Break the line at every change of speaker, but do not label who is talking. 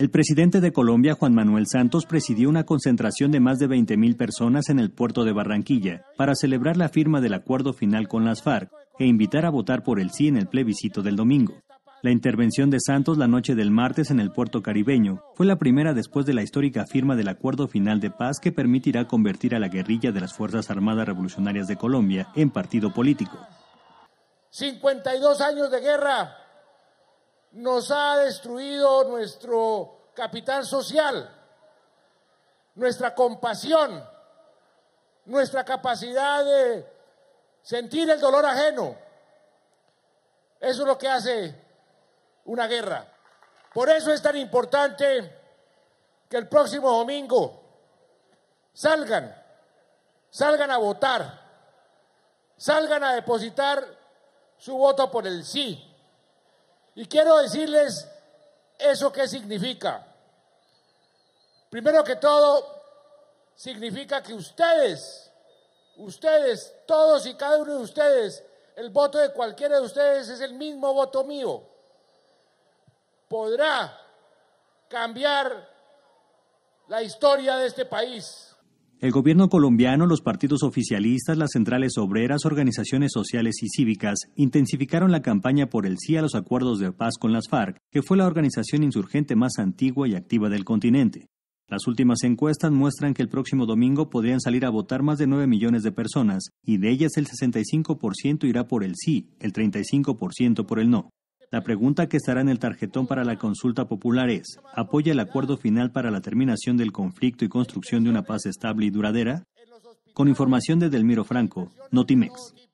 El presidente de Colombia, Juan Manuel Santos, presidió una concentración de más de 20.000 personas en el puerto de Barranquilla para celebrar la firma del acuerdo final con las FARC e invitar a votar por el sí en el plebiscito del domingo. La intervención de Santos la noche del martes en el puerto caribeño fue la primera después de la histórica firma del acuerdo final de paz que permitirá convertir a la guerrilla de las Fuerzas Armadas Revolucionarias de Colombia en partido
político. 52 años de guerra, nos ha destruido nuestro capital social, nuestra compasión, nuestra capacidad de sentir el dolor ajeno. Eso es lo que hace una guerra. Por eso es tan importante que el próximo domingo salgan, salgan a votar, salgan a depositar su voto por el sí y quiero decirles eso que significa. Primero que todo, significa que ustedes, ustedes, todos y cada uno de ustedes, el voto de cualquiera de ustedes es el mismo voto mío. Podrá cambiar la historia de este país
el gobierno colombiano, los partidos oficialistas, las centrales obreras, organizaciones sociales y cívicas intensificaron la campaña por el sí a los acuerdos de paz con las FARC, que fue la organización insurgente más antigua y activa del continente. Las últimas encuestas muestran que el próximo domingo podrían salir a votar más de 9 millones de personas, y de ellas el 65% irá por el sí, el 35% por el no. La pregunta que estará en el tarjetón para la consulta popular es, ¿apoya el acuerdo final para la terminación del conflicto y construcción de una paz estable y duradera? Con información de Delmiro Franco, Notimex.